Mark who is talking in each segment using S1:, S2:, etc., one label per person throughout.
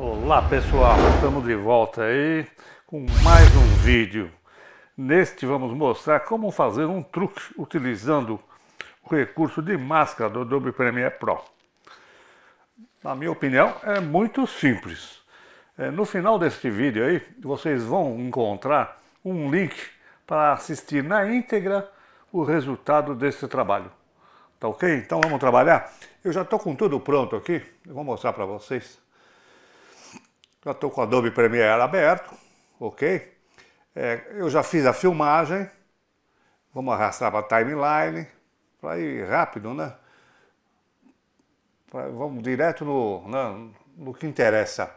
S1: Olá pessoal, estamos de volta aí com mais um vídeo. Neste vamos mostrar como fazer um truque utilizando o recurso de máscara do Adobe Premiere Pro. Na minha opinião é muito simples. É, no final deste vídeo aí vocês vão encontrar um link para assistir na íntegra o resultado desse trabalho. Tá ok? Então vamos trabalhar? Eu já estou com tudo pronto aqui, eu vou mostrar para vocês. Já estou com o Adobe Premiere aberto, ok? É, eu já fiz a filmagem. Vamos arrastar para a timeline, para ir rápido, né? Pra, vamos direto no, né, no que interessa.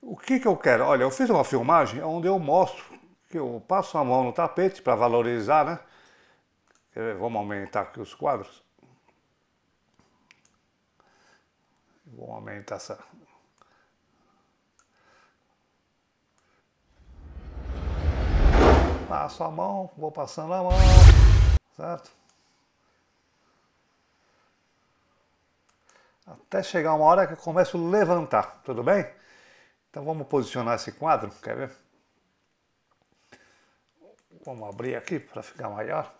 S1: O que, que eu quero? Olha, eu fiz uma filmagem onde eu mostro, que eu passo a mão no tapete para valorizar, né? Vamos aumentar aqui os quadros. Vou aumentar essa, passo a mão, vou passando a mão, certo? Até chegar uma hora que eu começo a levantar, tudo bem? Então vamos posicionar esse quadro, quer ver? Vamos abrir aqui para ficar maior.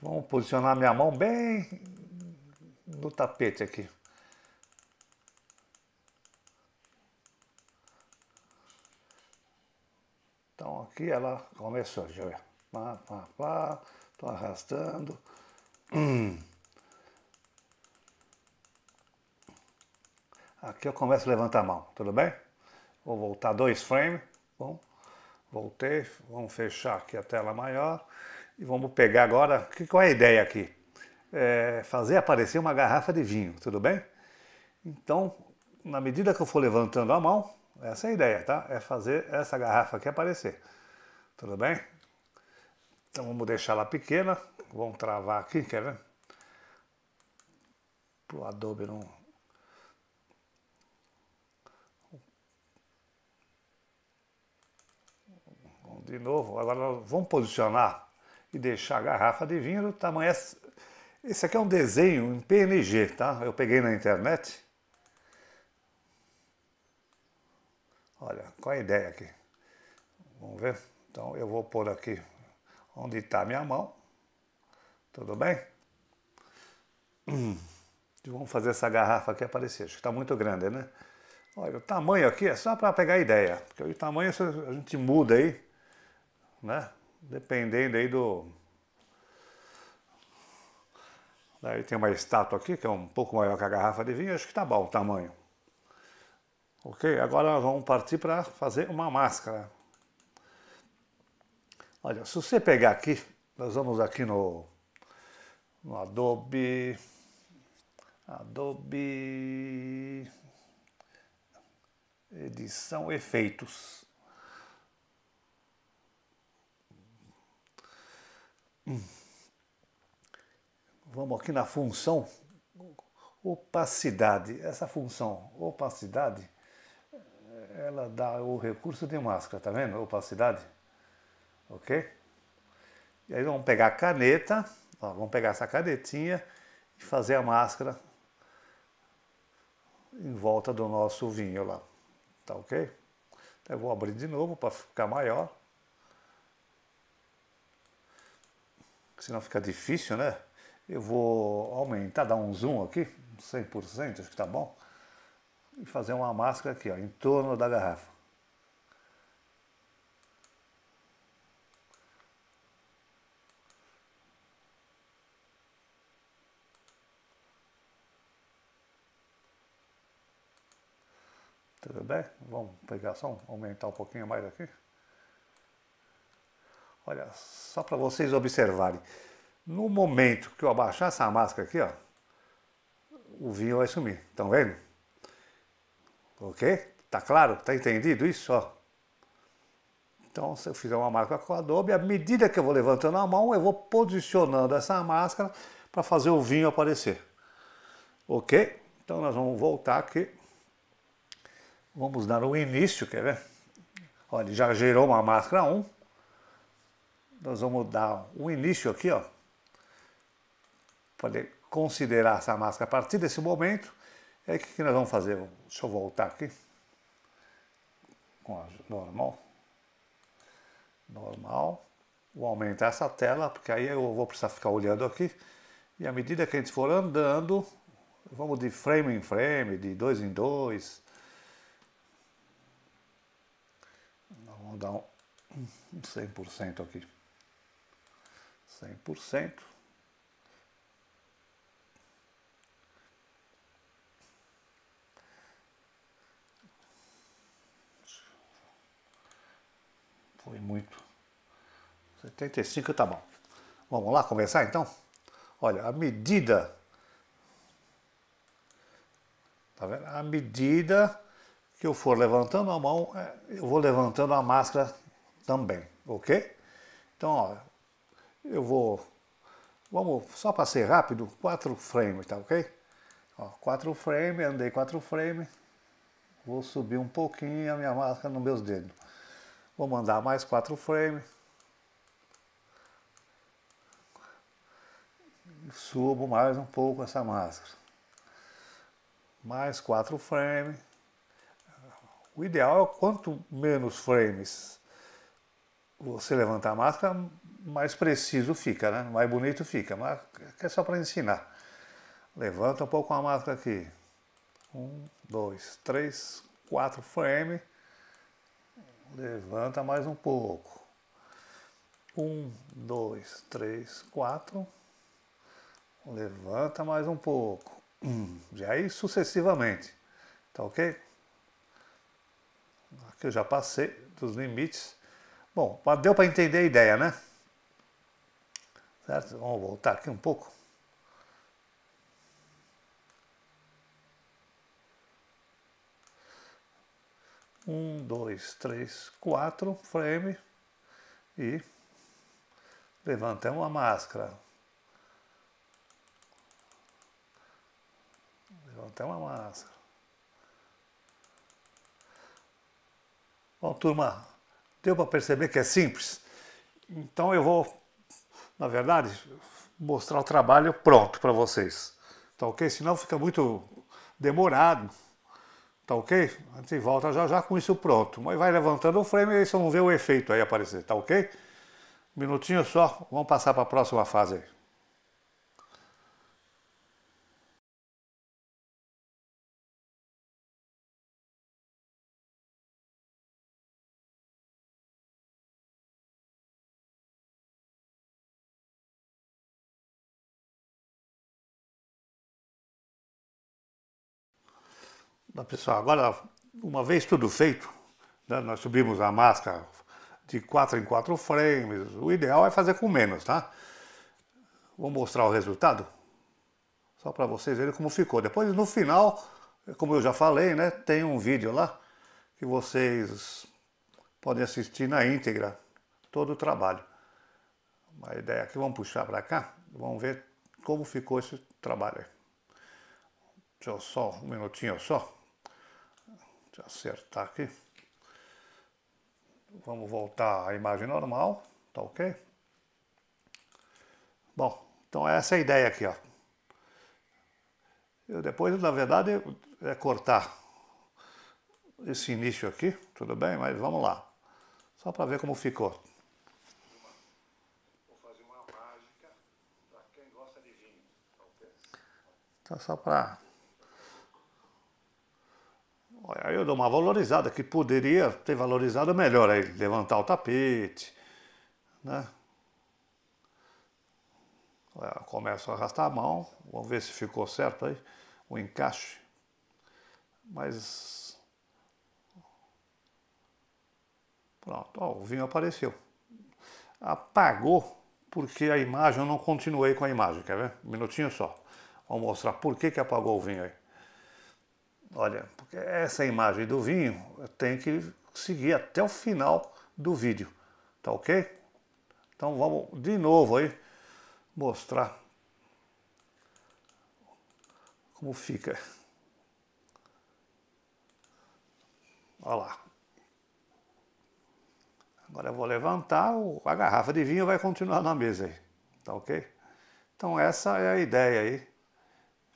S1: Vamos posicionar minha mão bem no tapete aqui. Aqui ela começou, deixa eu ver. Pá, pá, pá, tô arrastando. Hum. Aqui eu começo a levantar a mão, tudo bem? Vou voltar dois frames. Bom, voltei. Vamos fechar aqui a tela maior. E vamos pegar agora. Que, qual é a ideia aqui? É fazer aparecer uma garrafa de vinho, tudo bem? Então, na medida que eu for levantando a mão, essa é a ideia, tá? É fazer essa garrafa aqui aparecer. Tudo bem? Então vamos deixar ela pequena. Vamos travar aqui, quer ver? Para o Adobe não... De novo, agora vamos posicionar e deixar a garrafa de vinho do tamanho... Esse aqui é um desenho em PNG, tá? Eu peguei na internet. Olha, qual a ideia aqui? Vamos ver. Então eu vou pôr aqui onde está minha mão. Tudo bem? Hum, vamos fazer essa garrafa aqui aparecer. Acho que está muito grande, né? Olha, o tamanho aqui é só para pegar a ideia. Porque o tamanho a gente muda aí, né? Dependendo aí do... Daí tem uma estátua aqui, que é um pouco maior que a garrafa de vinho. Acho que está bom o tamanho. Ok, agora nós vamos partir para fazer uma máscara. Olha, se você pegar aqui, nós vamos aqui no, no Adobe, Adobe, edição efeitos. Hum. Vamos aqui na função opacidade. Essa função opacidade, ela dá o recurso de máscara, tá vendo? Opacidade ok? E aí vamos pegar a caneta, ó, vamos pegar essa canetinha e fazer a máscara em volta do nosso vinho lá, tá ok? Então, eu vou abrir de novo para ficar maior. Senão fica difícil, né? Eu vou aumentar, dar um zoom aqui, 100%, acho que tá bom. E fazer uma máscara aqui, ó, em torno da garrafa. puder. Vamos pegar só aumentar um pouquinho mais aqui. Olha, só para vocês observarem. No momento que eu abaixar essa máscara aqui, ó, o vinho vai sumir. Estão vendo? Ok? Tá claro? Tá entendido isso? Ó. Então, se eu fizer uma máscara com Adobe, à medida que eu vou levantando a mão, eu vou posicionando essa máscara para fazer o vinho aparecer. Ok? Então, nós vamos voltar aqui. Vamos dar o início, quer ver? Olha, já gerou uma máscara 1. Nós vamos dar o início aqui, ó. Poder considerar essa máscara a partir desse momento. E aí, o que nós vamos fazer? Deixa eu voltar aqui. Com a normal. Normal. Vou aumentar essa tela, porque aí eu vou precisar ficar olhando aqui. E à medida que a gente for andando, vamos de frame em frame, de dois em dois Vamos dar um 100% aqui. 100%. Foi muito. 75 tá bom. Vamos lá começar então? Olha, a medida. Tá vendo? A medida que eu for levantando a mão, é, eu vou levantando a máscara também, ok? Então, ó, eu vou... Vamos, só para ser rápido, quatro frames, tá ok? Ó, quatro frames, andei quatro frames. Vou subir um pouquinho a minha máscara nos meus dedos. Vou mandar mais quatro frames. Subo mais um pouco essa máscara. Mais quatro frames. O ideal é quanto menos frames você levantar a máscara, mais preciso fica, né? mais bonito fica, mas é só para ensinar. Levanta um pouco a máscara aqui. Um, dois, três, quatro frames. Levanta mais um pouco. Um, dois, três, quatro. Levanta mais um pouco. E hum, já aí é sucessivamente. Tá ok? Aqui eu já passei dos limites. Bom, deu para entender a ideia, né? Certo? Vamos voltar aqui um pouco. Um, dois, três, quatro, frame e levantamos a máscara. Levantamos a máscara. Bom, turma, deu para perceber que é simples? Então eu vou, na verdade, mostrar o trabalho pronto para vocês. Tá ok? Senão fica muito demorado. Tá ok? A gente volta já já com isso pronto. Mas vai levantando o frame e vocês vão ver o efeito aí aparecer. Tá ok? Minutinho só, vamos passar para a próxima fase aí. pessoal, agora, uma vez tudo feito, né, nós subimos a máscara de 4 em 4 frames. O ideal é fazer com menos, tá? Vou mostrar o resultado, só para vocês verem como ficou. Depois, no final, como eu já falei, né, tem um vídeo lá que vocês podem assistir na íntegra todo o trabalho. Uma ideia aqui, é vamos puxar para cá, vamos ver como ficou esse trabalho aí. Deixa eu só, um minutinho só. Deixa eu acertar tá aqui. Vamos voltar à imagem normal, tá ok? Bom, então é essa a ideia aqui, ó. Eu depois, na verdade, é cortar esse início aqui, tudo bem? Mas vamos lá. Só para ver como ficou. Tá só para Aí eu dou uma valorizada, que poderia ter valorizado melhor aí, levantar o tapete, né? Eu começo a arrastar a mão, vamos ver se ficou certo aí, o encaixe. Mas. Pronto, ó, o vinho apareceu. Apagou porque a imagem, eu não continuei com a imagem, quer ver? Um minutinho só. Vou mostrar por que, que apagou o vinho aí. Olha, porque essa imagem do vinho tem que seguir até o final do vídeo, tá ok? Então vamos de novo aí mostrar como fica. Olha lá. Agora eu vou levantar, a garrafa de vinho vai continuar na mesa aí, tá ok? Então essa é a ideia aí.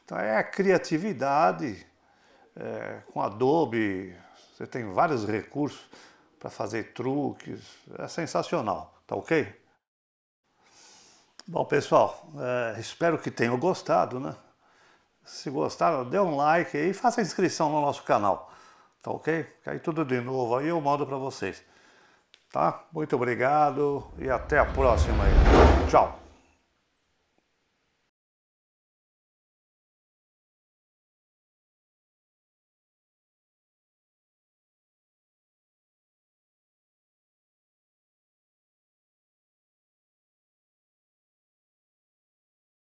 S1: Então é a criatividade é, com Adobe, você tem vários recursos para fazer truques, é sensacional, tá ok? Bom pessoal, é, espero que tenham gostado, né? Se gostaram, dê um like e faça inscrição no nosso canal, tá ok? Cai tudo de novo aí eu mando para vocês, tá? Muito obrigado e até a próxima aí. Tchau!